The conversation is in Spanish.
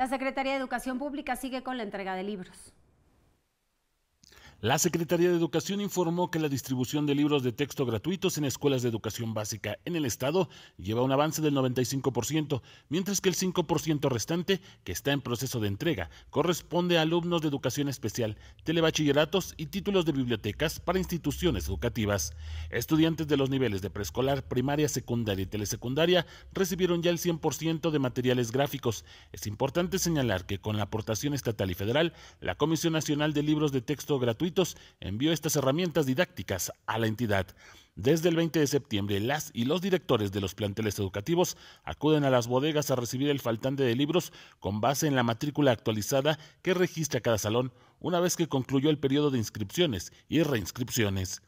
La Secretaría de Educación Pública sigue con la entrega de libros. La Secretaría de Educación informó que la distribución de libros de texto gratuitos en escuelas de educación básica en el Estado lleva un avance del 95%, mientras que el 5% restante, que está en proceso de entrega, corresponde a alumnos de educación especial, telebachilleratos y títulos de bibliotecas para instituciones educativas. Estudiantes de los niveles de preescolar, primaria, secundaria y telesecundaria recibieron ya el 100% de materiales gráficos. Es importante señalar que con la aportación estatal y federal, la Comisión Nacional de Libros de Texto Gratuito envió estas herramientas didácticas a la entidad. Desde el 20 de septiembre, las y los directores de los planteles educativos acuden a las bodegas a recibir el faltante de libros con base en la matrícula actualizada que registra cada salón una vez que concluyó el periodo de inscripciones y reinscripciones.